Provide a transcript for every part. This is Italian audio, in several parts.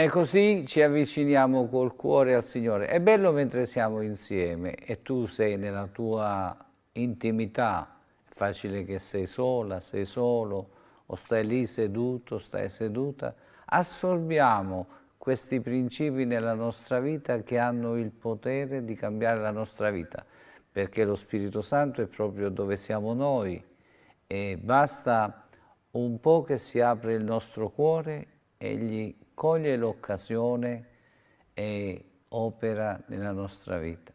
E così ci avviciniamo col cuore al Signore. È bello mentre siamo insieme e tu sei nella tua intimità. È facile che sei sola, sei solo, o stai lì seduto, stai seduta. Assorbiamo questi principi nella nostra vita che hanno il potere di cambiare la nostra vita, perché lo Spirito Santo è proprio dove siamo noi e basta un po' che si apre il nostro cuore, egli coglie l'occasione e opera nella nostra vita.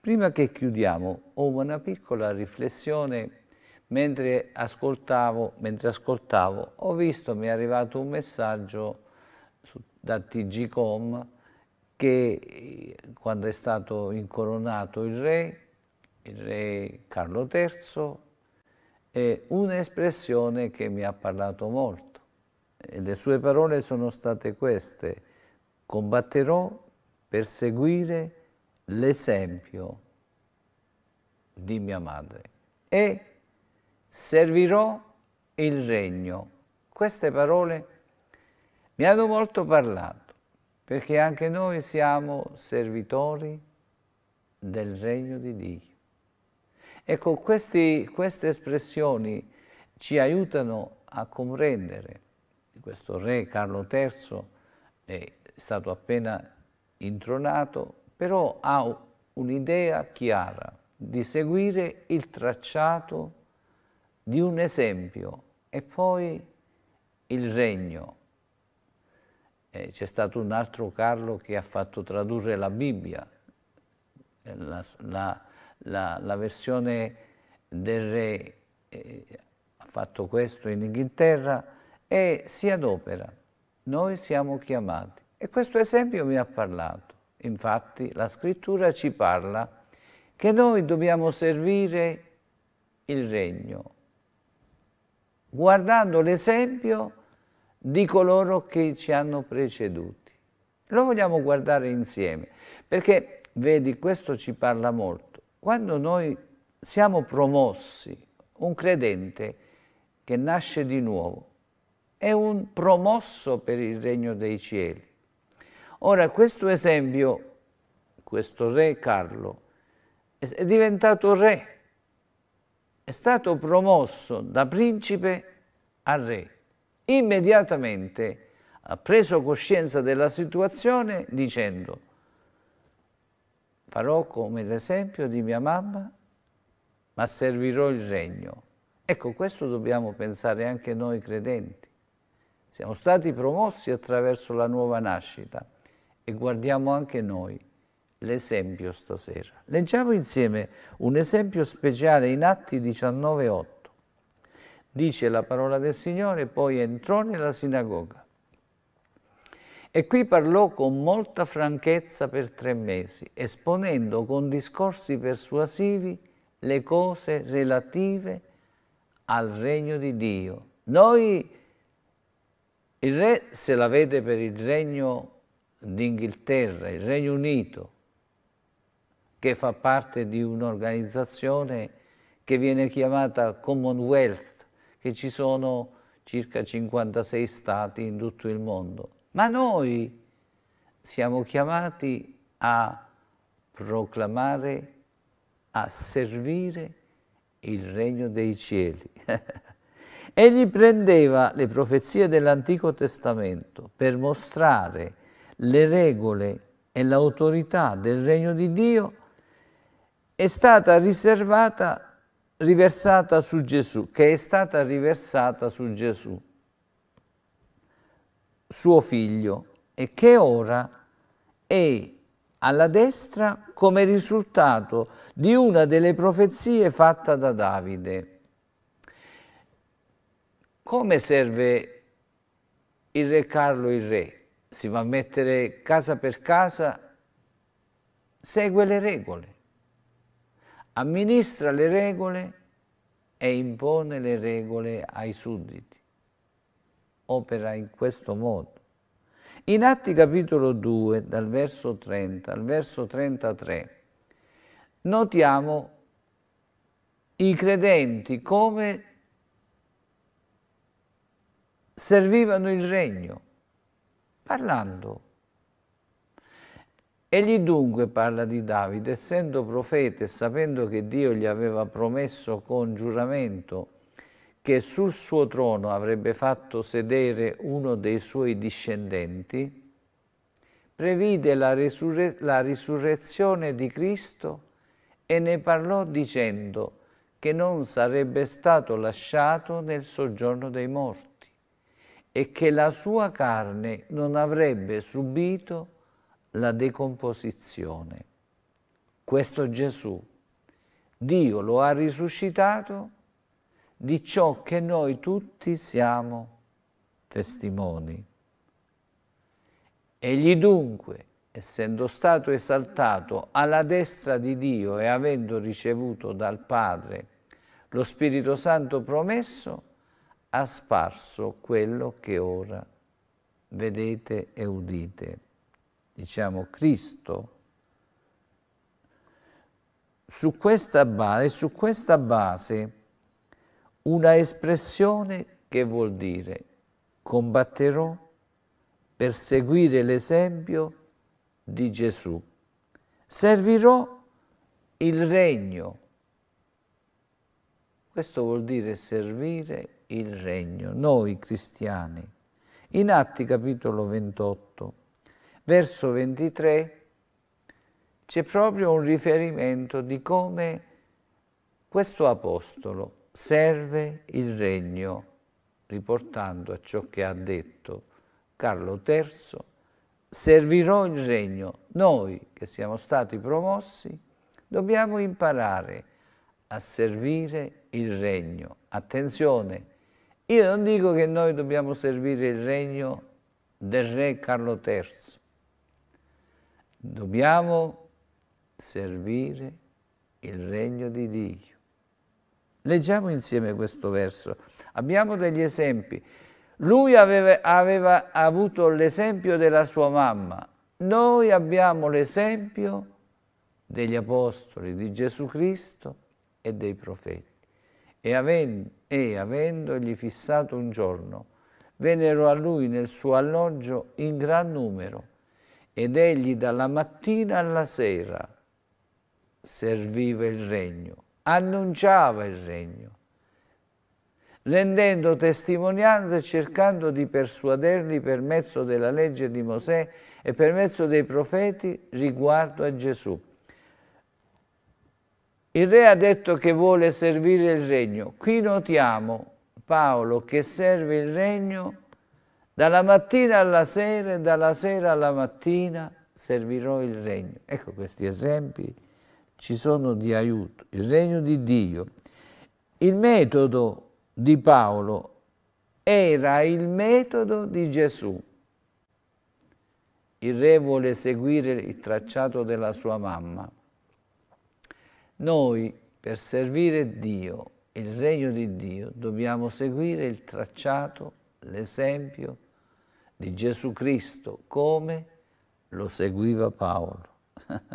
Prima che chiudiamo ho una piccola riflessione mentre ascoltavo, mentre ascoltavo ho visto mi è arrivato un messaggio su, da TGcom che eh, quando è stato incoronato il re, il re Carlo III, è un'espressione che mi ha parlato molto e le sue parole sono state queste, combatterò per seguire l'esempio di mia madre e servirò il regno. Queste parole mi hanno molto parlato, perché anche noi siamo servitori del regno di Dio. Ecco, questi, queste espressioni ci aiutano a comprendere questo re Carlo III è stato appena intronato, però ha un'idea chiara di seguire il tracciato di un esempio e poi il regno. C'è stato un altro Carlo che ha fatto tradurre la Bibbia, la, la, la, la versione del re eh, ha fatto questo in Inghilterra, e si adopera. Noi siamo chiamati. E questo esempio mi ha parlato. Infatti la scrittura ci parla che noi dobbiamo servire il regno, guardando l'esempio di coloro che ci hanno preceduti. Lo vogliamo guardare insieme, perché vedi, questo ci parla molto. Quando noi siamo promossi, un credente che nasce di nuovo, è un promosso per il regno dei cieli. Ora, questo esempio, questo re Carlo, è diventato re, è stato promosso da principe a re. Immediatamente ha preso coscienza della situazione dicendo farò come l'esempio di mia mamma, ma servirò il regno. Ecco, questo dobbiamo pensare anche noi credenti. Siamo stati promossi attraverso la nuova nascita e guardiamo anche noi l'esempio stasera. Leggiamo insieme un esempio speciale in Atti 19.8. Dice la parola del Signore, poi entrò nella sinagoga e qui parlò con molta franchezza per tre mesi, esponendo con discorsi persuasivi le cose relative al regno di Dio. Noi il re se la vede per il regno d'Inghilterra, il Regno Unito, che fa parte di un'organizzazione che viene chiamata Commonwealth, che ci sono circa 56 stati in tutto il mondo. Ma noi siamo chiamati a proclamare, a servire il regno dei cieli. Egli prendeva le profezie dell'Antico Testamento per mostrare le regole e l'autorità del regno di Dio è stata riservata, riversata su Gesù, che è stata riversata su Gesù, suo figlio, e che ora è alla destra come risultato di una delle profezie fatta da Davide. Come serve il re Carlo il re? Si va a mettere casa per casa, segue le regole, amministra le regole e impone le regole ai sudditi. Opera in questo modo. In Atti capitolo 2, dal verso 30 al verso 33, notiamo i credenti come servivano il regno, parlando. Egli dunque parla di Davide, essendo profeta e sapendo che Dio gli aveva promesso con giuramento che sul suo trono avrebbe fatto sedere uno dei suoi discendenti, previde la, risurre la risurrezione di Cristo e ne parlò dicendo che non sarebbe stato lasciato nel soggiorno dei morti e che la sua carne non avrebbe subito la decomposizione. Questo Gesù, Dio lo ha risuscitato di ciò che noi tutti siamo testimoni. Egli dunque, essendo stato esaltato alla destra di Dio e avendo ricevuto dal Padre lo Spirito Santo promesso, ha sparso quello che ora vedete e udite. Diciamo Cristo. Su questa base, su questa base una espressione che vuol dire combatterò per seguire l'esempio di Gesù. Servirò il regno questo vuol dire servire il regno, noi cristiani. In Atti capitolo 28, verso 23, c'è proprio un riferimento di come questo apostolo serve il regno, riportando a ciò che ha detto Carlo III, servirò il regno. Noi che siamo stati promossi dobbiamo imparare a servire il regno. Attenzione, io non dico che noi dobbiamo servire il regno del re Carlo III. Dobbiamo servire il regno di Dio. Leggiamo insieme questo verso. Abbiamo degli esempi. Lui aveva, aveva avuto l'esempio della sua mamma. Noi abbiamo l'esempio degli apostoli, di Gesù Cristo e dei profeti e, avendo, e avendogli fissato un giorno, vennero a lui nel suo alloggio in gran numero ed egli dalla mattina alla sera serviva il regno, annunciava il regno, rendendo testimonianza e cercando di persuaderli per mezzo della legge di Mosè e per mezzo dei profeti riguardo a Gesù il re ha detto che vuole servire il regno. Qui notiamo Paolo che serve il regno dalla mattina alla sera e dalla sera alla mattina servirò il regno. Ecco questi esempi ci sono di aiuto. Il regno di Dio. Il metodo di Paolo era il metodo di Gesù. Il re vuole seguire il tracciato della sua mamma. Noi per servire Dio, il regno di Dio, dobbiamo seguire il tracciato, l'esempio di Gesù Cristo, come lo seguiva Paolo.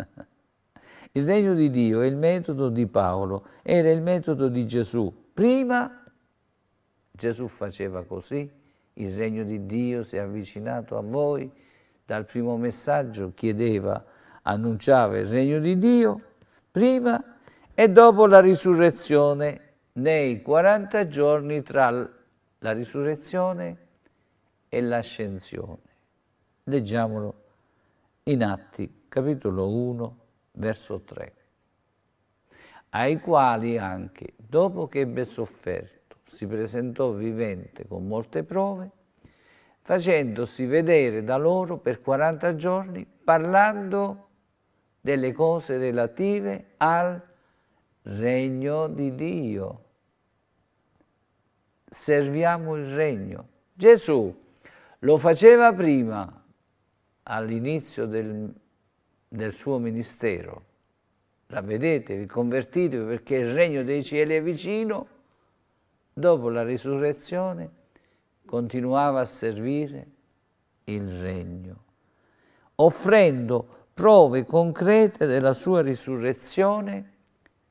il regno di Dio e il metodo di Paolo, era il metodo di Gesù. Prima Gesù faceva così, il regno di Dio si è avvicinato a voi, dal primo messaggio chiedeva, annunciava il regno di Dio, prima e dopo la risurrezione, nei 40 giorni tra la risurrezione e l'ascensione. Leggiamolo in Atti, capitolo 1, verso 3. Ai quali anche, dopo che ebbe sofferto, si presentò vivente con molte prove, facendosi vedere da loro per 40 giorni, parlando delle cose relative al regno di Dio. Serviamo il regno. Gesù lo faceva prima, all'inizio del, del suo ministero. Ravvedetevi, convertitevi perché il regno dei cieli è vicino. Dopo la risurrezione continuava a servire il regno, offrendo prove concrete della sua risurrezione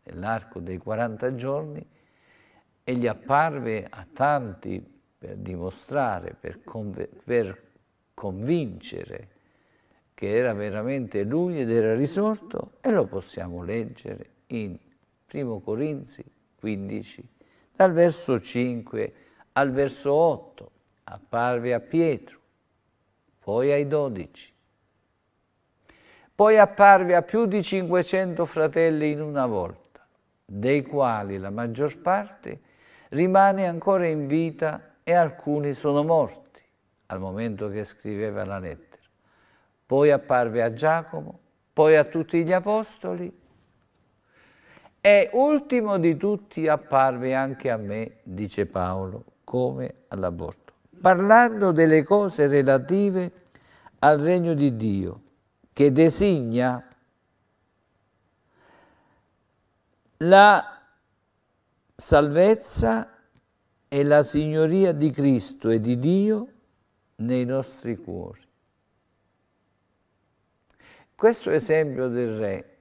nell'arco dei 40 giorni e gli apparve a tanti per dimostrare, per, conv per convincere che era veramente lui ed era risorto e lo possiamo leggere in 1 Corinzi 15, dal verso 5 al verso 8, apparve a Pietro, poi ai dodici. Poi apparve a più di 500 fratelli in una volta dei quali la maggior parte rimane ancora in vita e alcuni sono morti al momento che scriveva la lettera. Poi apparve a Giacomo, poi a tutti gli apostoli e ultimo di tutti apparve anche a me, dice Paolo, come all'aborto. Parlando delle cose relative al regno di Dio, che designa la salvezza e la signoria di Cristo e di Dio nei nostri cuori. Questo esempio del re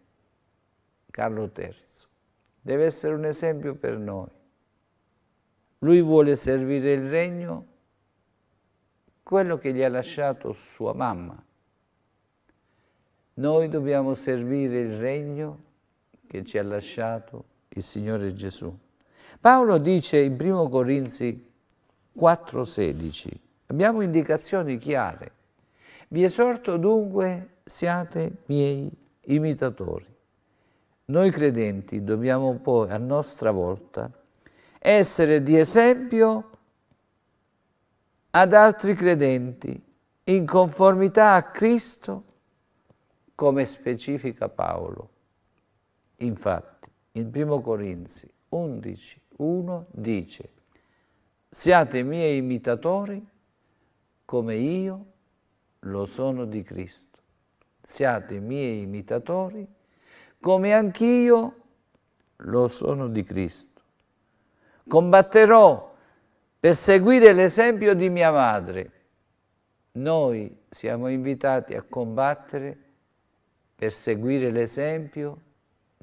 Carlo III deve essere un esempio per noi. Lui vuole servire il regno quello che gli ha lasciato sua mamma. Noi dobbiamo servire il regno che ci ha lasciato il Signore Gesù. Paolo dice in 1 Corinzi 4,16, abbiamo indicazioni chiare, vi esorto dunque siate miei imitatori. Noi credenti dobbiamo poi a nostra volta essere di esempio ad altri credenti in conformità a Cristo come specifica Paolo. Infatti, in 1 Corinzi 11, 1 dice siate miei imitatori come io lo sono di Cristo. Siate miei imitatori come anch'io lo sono di Cristo. Combatterò per seguire l'esempio di mia madre. Noi siamo invitati a combattere per seguire l'esempio di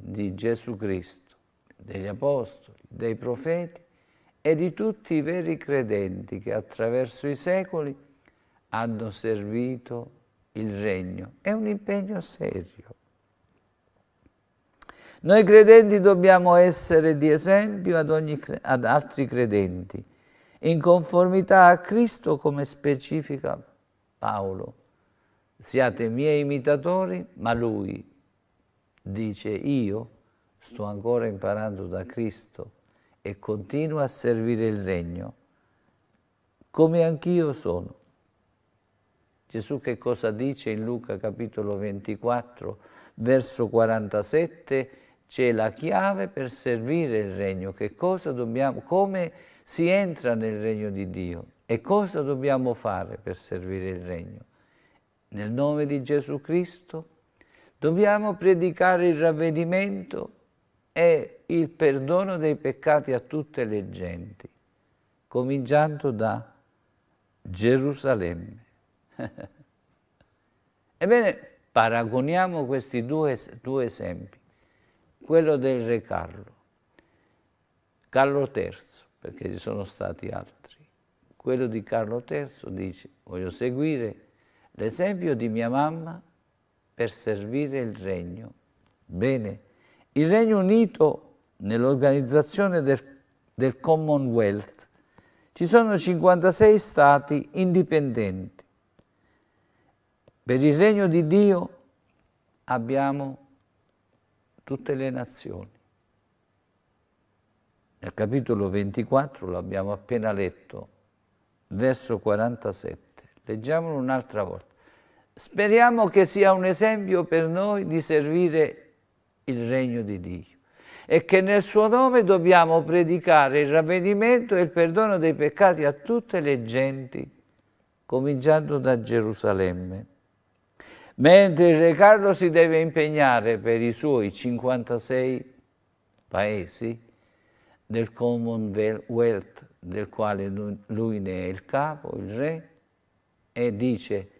di Gesù Cristo, degli Apostoli, dei profeti e di tutti i veri credenti che attraverso i secoli hanno servito il Regno. È un impegno serio. Noi credenti dobbiamo essere di esempio ad, ogni, ad altri credenti, in conformità a Cristo come specifica Paolo. Siate miei imitatori, ma Lui, dice io sto ancora imparando da Cristo e continuo a servire il regno come anch'io sono. Gesù che cosa dice in Luca capitolo 24, verso 47? C'è la chiave per servire il regno. Che cosa dobbiamo, come si entra nel regno di Dio e cosa dobbiamo fare per servire il regno? Nel nome di Gesù Cristo Dobbiamo predicare il ravvedimento e il perdono dei peccati a tutte le genti, cominciando da Gerusalemme. Ebbene, paragoniamo questi due, due esempi, quello del re Carlo, Carlo III, perché ci sono stati altri. Quello di Carlo III dice, voglio seguire l'esempio di mia mamma per servire il Regno. Bene, il Regno Unito nell'organizzazione del, del Commonwealth ci sono 56 stati indipendenti. Per il Regno di Dio abbiamo tutte le nazioni. Nel capitolo 24 l'abbiamo appena letto, verso 47. Leggiamolo un'altra volta. Speriamo che sia un esempio per noi di servire il regno di Dio e che nel suo nome dobbiamo predicare il ravvedimento e il perdono dei peccati a tutte le genti, cominciando da Gerusalemme. Mentre il Re Carlo si deve impegnare per i suoi 56 paesi del Commonwealth, del quale lui ne è il capo, il re, e dice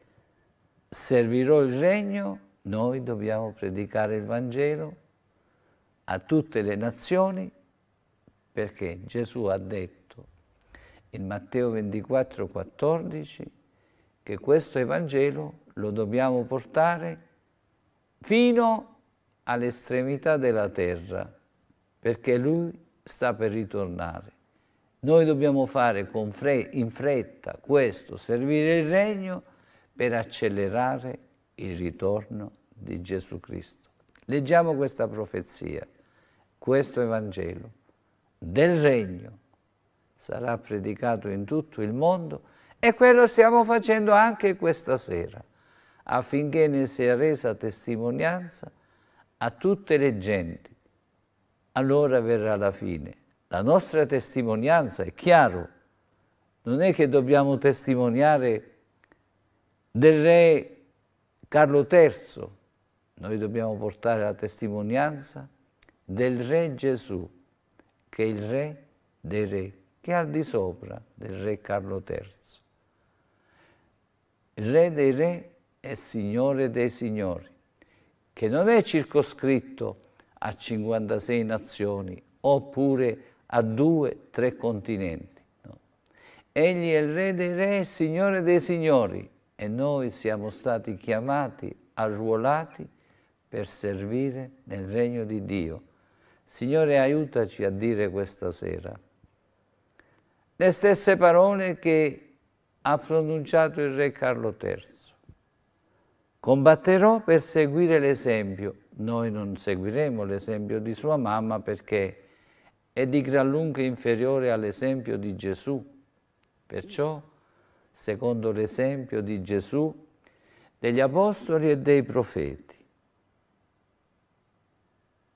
servirò il regno, noi dobbiamo predicare il Vangelo a tutte le nazioni perché Gesù ha detto in Matteo 24, 14 che questo Evangelo lo dobbiamo portare fino all'estremità della terra perché Lui sta per ritornare. Noi dobbiamo fare fre in fretta questo, servire il Regno per accelerare il ritorno di Gesù Cristo. Leggiamo questa profezia, questo Evangelo del Regno sarà predicato in tutto il mondo e quello stiamo facendo anche questa sera, affinché ne sia resa testimonianza a tutte le genti. Allora verrà la fine. La nostra testimonianza, è chiaro, non è che dobbiamo testimoniare del re Carlo III, noi dobbiamo portare la testimonianza del re Gesù, che è il re dei re, che è al di sopra del re Carlo III. Il re dei re è Signore dei Signori, che non è circoscritto a 56 nazioni oppure a due, tre continenti. No. Egli è il Re dei Re e Signore dei Signori, e noi siamo stati chiamati, arruolati per servire nel regno di Dio. Signore, aiutaci a dire questa sera le stesse parole che ha pronunciato il re Carlo III. Combatterò per seguire l'esempio. Noi non seguiremo l'esempio di sua mamma perché è di gran lunga inferiore all'esempio di Gesù. Perciò secondo l'esempio di Gesù, degli apostoli e dei profeti.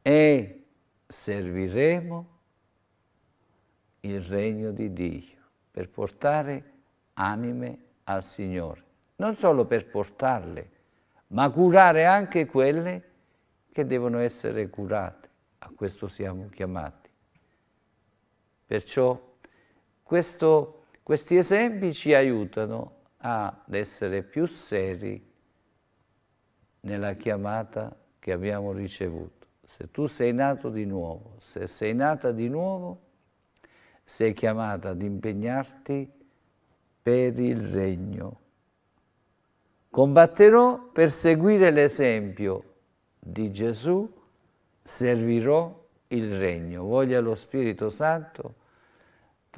E serviremo il regno di Dio per portare anime al Signore, non solo per portarle, ma curare anche quelle che devono essere curate. A questo siamo chiamati. Perciò questo questi esempi ci aiutano ad essere più seri nella chiamata che abbiamo ricevuto. Se tu sei nato di nuovo, se sei nata di nuovo, sei chiamata ad impegnarti per il regno. Combatterò per seguire l'esempio di Gesù, servirò il regno. Voglia lo Spirito Santo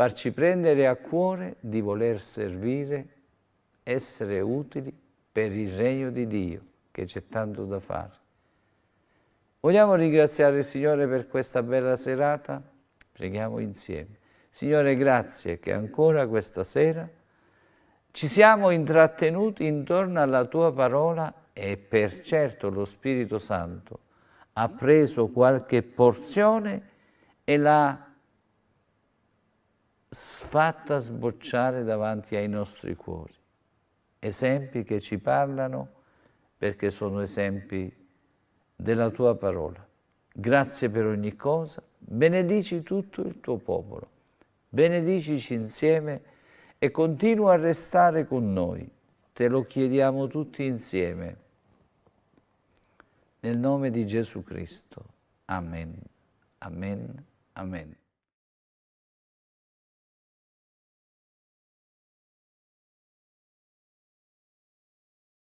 farci prendere a cuore di voler servire, essere utili per il regno di Dio, che c'è tanto da fare. Vogliamo ringraziare il Signore per questa bella serata? Preghiamo insieme. Signore, grazie che ancora questa sera ci siamo intrattenuti intorno alla Tua parola e per certo lo Spirito Santo ha preso qualche porzione e l'ha sfatta sbocciare davanti ai nostri cuori. Esempi che ci parlano perché sono esempi della tua parola. Grazie per ogni cosa, benedici tutto il tuo popolo, benedicici insieme e continua a restare con noi. Te lo chiediamo tutti insieme. Nel nome di Gesù Cristo. Amen. Amen. Amen.